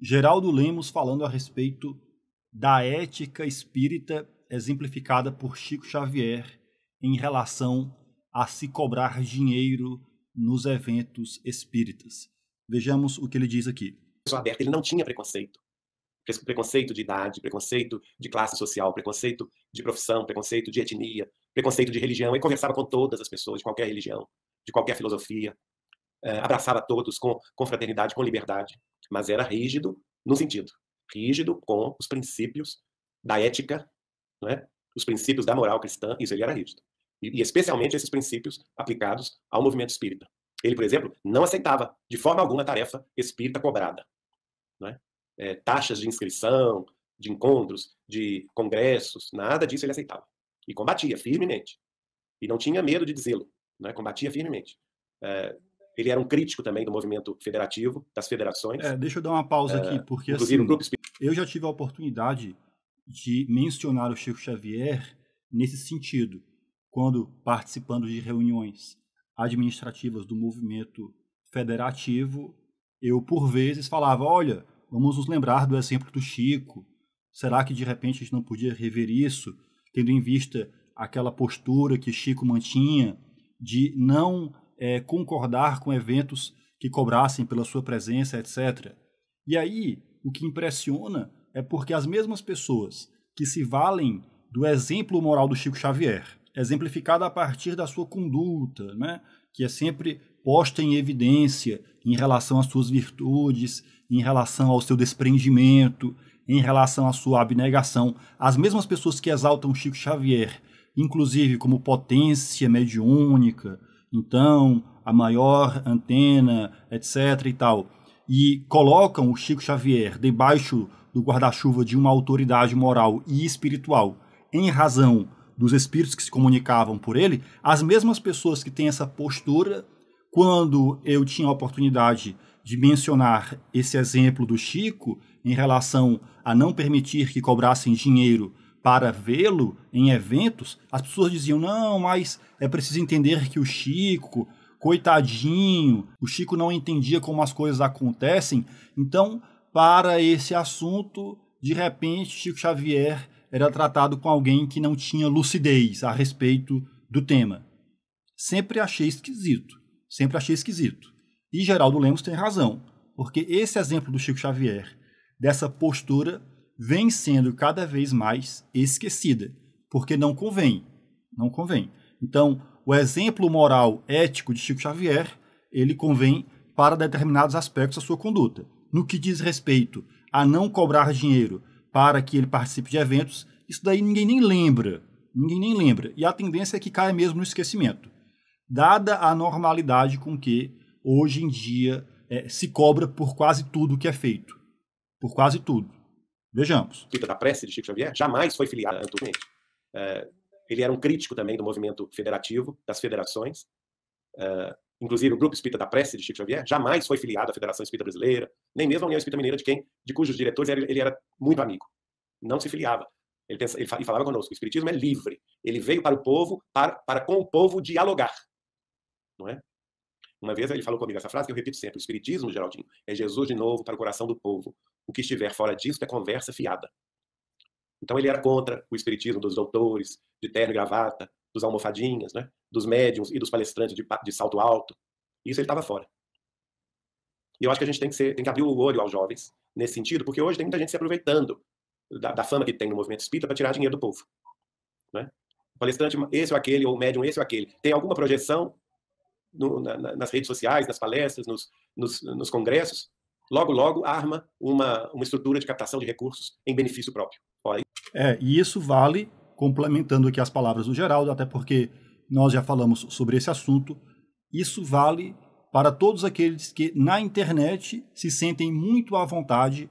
Geraldo Lemos falando a respeito da ética espírita exemplificada por Chico Xavier em relação a se cobrar dinheiro nos eventos espíritas. Vejamos o que ele diz aqui. Aberto, ele não tinha preconceito. Preconceito de idade, preconceito de classe social, preconceito de profissão, preconceito de etnia, preconceito de religião. Ele conversava com todas as pessoas, de qualquer religião, de qualquer filosofia, eh, abraçava todos com, com fraternidade, com liberdade, mas era rígido no sentido, rígido com os princípios da ética, né? os princípios da moral cristã, isso ele era rígido. E, e especialmente esses princípios aplicados ao movimento espírita. Ele, por exemplo, não aceitava de forma alguma a tarefa espírita cobrada. Né? É, taxas de inscrição, de encontros, de congressos, nada disso ele aceitava. E combatia firmemente. E não tinha medo de dizê-lo. Né? Combatia firmemente. É, ele era um crítico também do movimento federativo, das federações. É, deixa eu dar uma pausa é, aqui, porque assim, grupo... eu já tive a oportunidade de mencionar o Chico Xavier nesse sentido, quando participando de reuniões administrativas do movimento federativo, eu por vezes falava, olha, vamos nos lembrar do exemplo do Chico, será que de repente a gente não podia rever isso, tendo em vista aquela postura que Chico mantinha de não é, concordar com eventos que cobrassem pela sua presença, etc. E aí, o que impressiona é porque as mesmas pessoas que se valem do exemplo moral do Chico Xavier, exemplificado a partir da sua conduta, né, que é sempre posta em evidência em relação às suas virtudes, em relação ao seu desprendimento, em relação à sua abnegação. As mesmas pessoas que exaltam Chico Xavier, inclusive como potência mediúnica, então a maior antena, etc. e tal, e colocam o Chico Xavier debaixo do guarda-chuva de uma autoridade moral e espiritual, em razão dos espíritos que se comunicavam por ele, as mesmas pessoas que têm essa postura, quando eu tinha a oportunidade de mencionar esse exemplo do Chico em relação a não permitir que cobrassem dinheiro para vê-lo em eventos, as pessoas diziam: não, mas é preciso entender que o Chico, coitadinho, o Chico não entendia como as coisas acontecem. Então, para esse assunto, de repente, Chico Xavier era tratado com alguém que não tinha lucidez a respeito do tema. Sempre achei esquisito. Sempre achei esquisito. E Geraldo Lemos tem razão, porque esse exemplo do Chico Xavier, dessa postura vem sendo cada vez mais esquecida, porque não convém, não convém. Então, o exemplo moral ético de Chico Xavier, ele convém para determinados aspectos da sua conduta. No que diz respeito a não cobrar dinheiro para que ele participe de eventos, isso daí ninguém nem lembra, ninguém nem lembra. E a tendência é que caia mesmo no esquecimento. Dada a normalidade com que hoje em dia é, se cobra por quase tudo que é feito, por quase tudo. Vejamos. Escrita tipo, da prece de Chico Xavier jamais foi filiada Antônio. Uh, é, ele era um crítico também do movimento federativo, das federações. Uh, inclusive, o Grupo Espírita da Prece de Chico Xavier jamais foi filiado à Federação Espírita Brasileira, nem mesmo à União Espírita Mineira, de quem, de cujos diretores ele era muito amigo. Não se filiava. Ele, pensa, ele falava conosco: o Espiritismo é livre. Ele veio para o povo, para, para com o povo dialogar. Não é? Uma vez ele falou comigo essa frase que eu repito sempre: o Espiritismo, Geraldinho, é Jesus de novo para o coração do povo. O que estiver fora disso é conversa fiada. Então ele era contra o Espiritismo dos doutores, de terno e gravata, dos almofadinhas, né? dos médiums e dos palestrantes de, de salto alto. Isso ele estava fora. E eu acho que a gente tem que, ser, tem que abrir o olho aos jovens nesse sentido, porque hoje tem muita gente se aproveitando da, da fama que tem no movimento espírita para tirar dinheiro do povo. Né? O palestrante esse ou aquele, ou o médium esse ou aquele, tem alguma projeção no, na, nas redes sociais, nas palestras, nos, nos, nos congressos, logo, logo arma uma, uma estrutura de captação de recursos em benefício próprio. Olha. É, e isso vale, complementando aqui as palavras do Geraldo, até porque nós já falamos sobre esse assunto, isso vale para todos aqueles que na internet se sentem muito à vontade,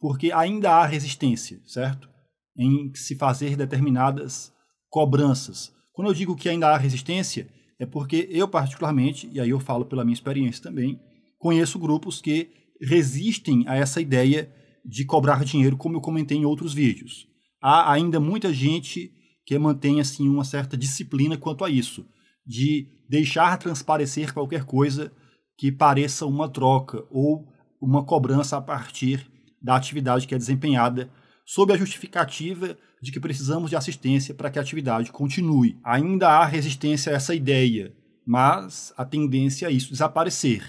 porque ainda há resistência, certo? Em se fazer determinadas cobranças. Quando eu digo que ainda há resistência, é porque eu, particularmente, e aí eu falo pela minha experiência também, conheço grupos que resistem a essa ideia de cobrar dinheiro, como eu comentei em outros vídeos. Há ainda muita gente que mantém assim uma certa disciplina quanto a isso, de deixar transparecer qualquer coisa que pareça uma troca ou uma cobrança a partir da atividade que é desempenhada, sob a justificativa de que precisamos de assistência para que a atividade continue. Ainda há resistência a essa ideia, mas a tendência é isso desaparecer.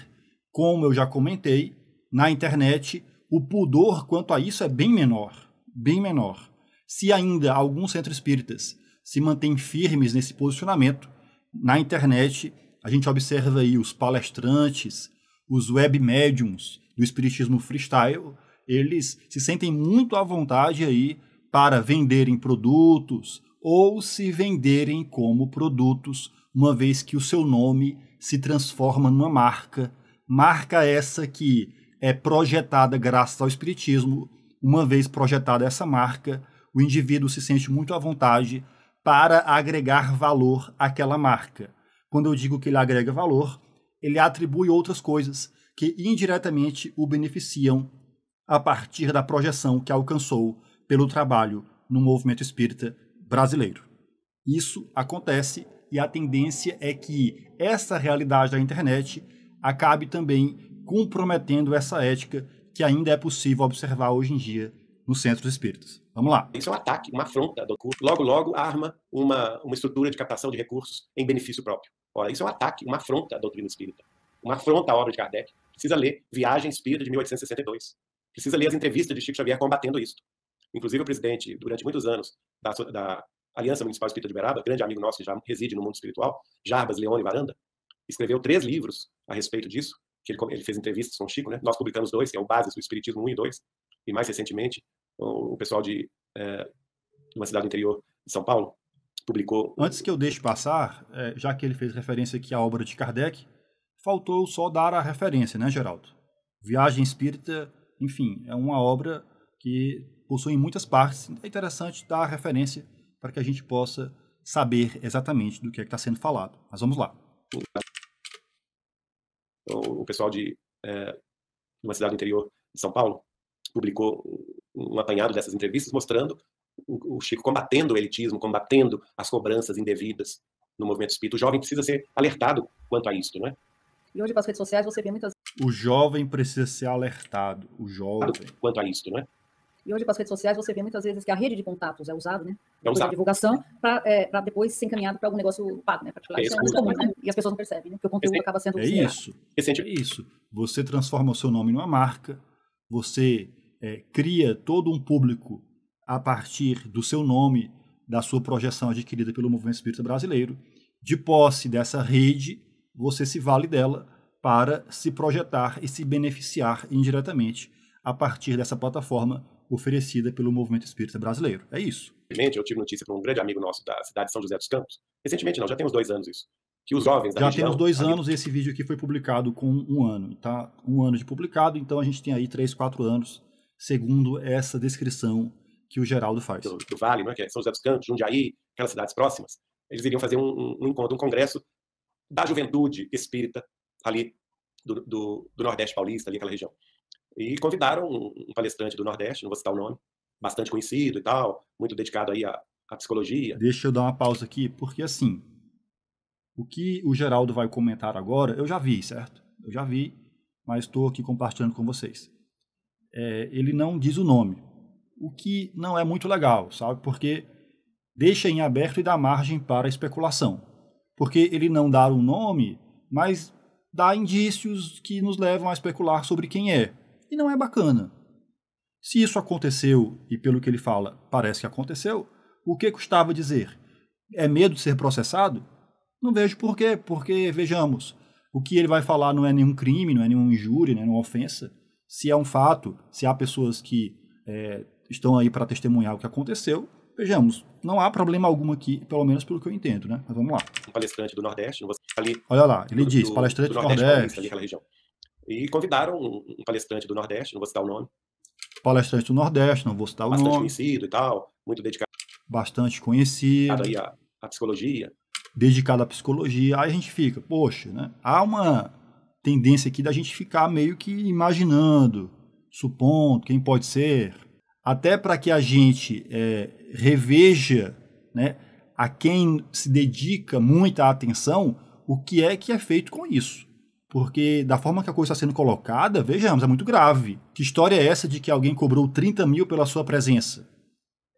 Como eu já comentei, na internet o pudor quanto a isso é bem menor, bem menor. Se ainda alguns centros espíritas se mantêm firmes nesse posicionamento, na internet a gente observa aí os palestrantes, os web médiums do espiritismo freestyle, eles se sentem muito à vontade aí para venderem produtos ou se venderem como produtos, uma vez que o seu nome se transforma numa marca, marca essa que é projetada graças ao espiritismo. Uma vez projetada essa marca, o indivíduo se sente muito à vontade para agregar valor àquela marca. Quando eu digo que ele agrega valor, ele atribui outras coisas que indiretamente o beneficiam a partir da projeção que alcançou pelo trabalho no movimento espírita brasileiro. Isso acontece e a tendência é que essa realidade da internet acabe também comprometendo essa ética que ainda é possível observar hoje em dia nos centros espíritas. Vamos lá. Isso é um ataque, uma afronta do curso. Logo, logo arma uma, uma estrutura de captação de recursos em benefício próprio. Ora, isso é um ataque, uma afronta à doutrina espírita. Uma afronta à obra de Kardec. Precisa ler Viagem Espírita de 1862. Precisa ler as entrevistas de Chico Xavier combatendo isso. Inclusive, o presidente, durante muitos anos, da, da Aliança Municipal Espírita de Beraba grande amigo nosso que já reside no mundo espiritual, Jarbas Leone Varanda, escreveu três livros a respeito disso, que ele, ele fez entrevistas com o Chico, né? Nós publicamos dois, que é o Bases do Espiritismo 1 e 2, e mais recentemente, o, o pessoal de é, uma cidade do interior de São Paulo publicou... Antes que eu deixe passar, é, já que ele fez referência aqui à obra de Kardec, faltou só dar a referência, né, Geraldo? Viagem Espírita, enfim, é uma obra que possuem muitas partes. Então é interessante dar a referência para que a gente possa saber exatamente do que é está sendo falado. Mas vamos lá. Então, o pessoal de é, uma cidade interior de São Paulo publicou um apanhado dessas entrevistas mostrando o, o Chico combatendo o elitismo, combatendo as cobranças indevidas no movimento espírita. O jovem precisa ser alertado quanto a isso, não é? E hoje, com as redes sociais, você vê muitas. O jovem precisa ser alertado. O jovem. Quanto a isso, não é? E hoje, com as redes sociais, você vê muitas vezes que a rede de contatos é usada, né? É usada. divulgação, para é, depois ser encaminhado para algum negócio pago, né? Particular. É isso é muito comum, né? E as pessoas não percebem, né? Porque o conteúdo acaba sendo. É isso. É isso. Você transforma o seu nome numa marca, você é, cria todo um público a partir do seu nome, da sua projeção adquirida pelo movimento espírita brasileiro. De posse dessa rede, você se vale dela para se projetar e se beneficiar indiretamente a partir dessa plataforma oferecida pelo movimento espírita brasileiro. É isso. Recentemente, eu tive notícia para um grande amigo nosso da cidade de São José dos Campos. Recentemente, não, já temos dois anos isso. Que os jovens da Já região, dois anos e esse vídeo aqui foi publicado com um ano. Tá? Um ano de publicado, então a gente tem aí três, quatro anos, segundo essa descrição que o Geraldo faz. Do, do Vale, não é? que é São José dos Campos, Jundiaí, aquelas cidades próximas. Eles iriam fazer um, um, um encontro, um congresso da juventude espírita ali do, do, do Nordeste Paulista, ali aquela região e convidaram um palestrante do Nordeste, não vou citar o nome, bastante conhecido e tal, muito dedicado aí à, à psicologia. Deixa eu dar uma pausa aqui, porque assim, o que o Geraldo vai comentar agora, eu já vi, certo? Eu já vi, mas estou aqui compartilhando com vocês. É, ele não diz o nome, o que não é muito legal, sabe? Porque deixa em aberto e dá margem para especulação. Porque ele não dá o um nome, mas dá indícios que nos levam a especular sobre quem é e não é bacana. Se isso aconteceu, e pelo que ele fala, parece que aconteceu, o que custava dizer? É medo de ser processado? Não vejo por quê, porque, vejamos, o que ele vai falar não é nenhum crime, não é nenhuma injúria, não é nenhuma ofensa. Se é um fato, se há pessoas que é, estão aí para testemunhar o que aconteceu, vejamos, não há problema algum aqui, pelo menos pelo que eu entendo, né? Mas vamos lá. Um palestrante do Nordeste, não vou ali. Olha lá, ele do, diz, palestrante do, do Nordeste, Nordeste ali, região e convidaram um, palestrante do Nordeste, não vou citar o nome. Palestrante do Nordeste, não vou citar o Bastante nome. Bastante conhecido e tal, muito dedicado. Bastante conhecido. Aí a, a psicologia. Dedicado à psicologia. Aí a gente fica, poxa, né? Há uma tendência aqui da gente ficar meio que imaginando, supondo, quem pode ser, até para que a gente é, reveja né, a quem se dedica muita atenção o que é que é feito com isso. Porque da forma que a coisa está sendo colocada, vejamos, é muito grave. Que história é essa de que alguém cobrou 30 mil pela sua presença?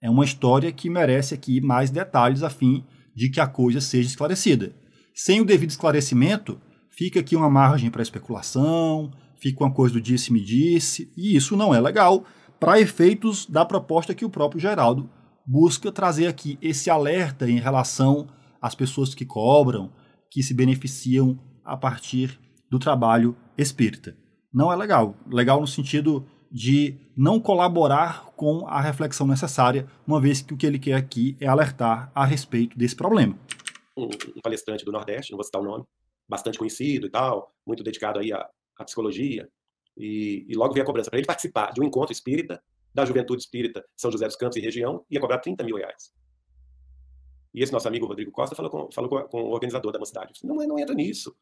É uma história que merece aqui mais detalhes a fim de que a coisa seja esclarecida. Sem o devido esclarecimento, fica aqui uma margem para especulação, fica uma coisa do disse-me disse, e isso não é legal para efeitos da proposta que o próprio Geraldo busca trazer aqui, esse alerta em relação às pessoas que cobram, que se beneficiam a partir do trabalho espírita. Não é legal. Legal no sentido de não colaborar com a reflexão necessária, uma vez que o que ele quer aqui é alertar a respeito desse problema. Um, palestrante do Nordeste, não vou citar o nome, bastante conhecido e tal, muito dedicado aí à, à psicologia, e, e, logo veio a cobrança para ele participar de um encontro espírita da Juventude Espírita São José dos Campos e região, ia cobrar 30 mil reais. E esse nosso amigo Rodrigo Costa falou com, falou com, com o organizador da mocidade, não, não entra nisso,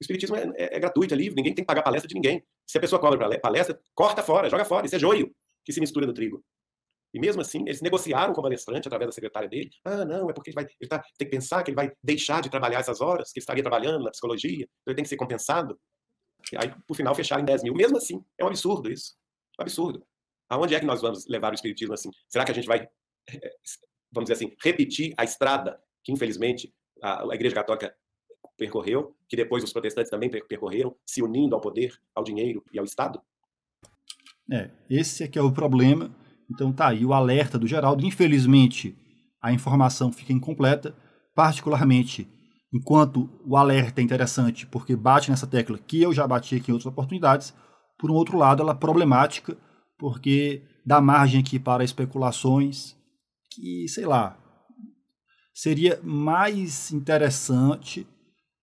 o espiritismo é, é, é, gratuito, é livre, ninguém tem que pagar palestra de ninguém. Se a pessoa cobra palestra, corta fora, joga fora, isso é joio que se mistura no trigo. E mesmo assim, eles negociaram com o palestrante através da secretária dele. Ah, não, é porque ele, vai, ele tá, tem que pensar que ele vai deixar de trabalhar essas horas, que ele estaria trabalhando na psicologia, então ele tem que ser compensado. E aí, por final, fecharam em 10 mil. Mesmo assim, é um absurdo isso. Um absurdo. Aonde é que nós vamos levar o espiritismo assim? Será que a gente vai, eh, vamos dizer assim, repetir a estrada que, infelizmente, a, a Igreja Católica percorreu, que depois os protestantes também percorreram, se unindo ao poder, ao dinheiro e ao Estado? É, esse é que é o problema. Então tá aí o alerta do Geraldo. Infelizmente, a informação fica incompleta, particularmente enquanto o alerta é interessante porque bate nessa tecla que eu já bati aqui em outras oportunidades, por um outro lado ela é problemática porque dá margem aqui para especulações que, sei lá, seria mais interessante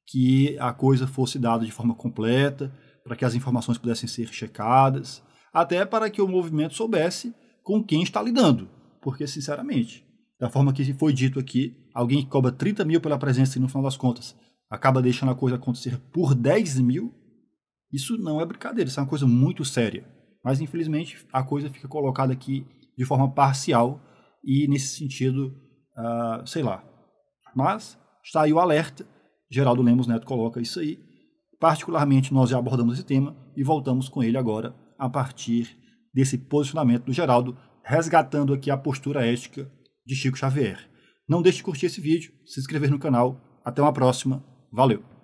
que a coisa fosse dada de forma completa, para que as informações pudessem ser checadas, até para que o movimento soubesse com quem está lidando. Porque, sinceramente, da forma que foi dito aqui, alguém que cobra 30 mil pela presença e no final das contas acaba deixando a coisa acontecer por 10 mil, isso não é brincadeira, isso é uma coisa muito séria. Mas, infelizmente, a coisa fica colocada aqui de forma parcial e, nesse sentido, uh, sei lá. Mas está aí o alerta Geraldo Lemos Neto coloca isso aí. Particularmente, nós já abordamos esse tema e voltamos com ele agora a partir desse posicionamento do Geraldo, resgatando aqui a postura ética de Chico Xavier. Não deixe de curtir esse vídeo, se inscrever no canal. Até uma próxima. Valeu!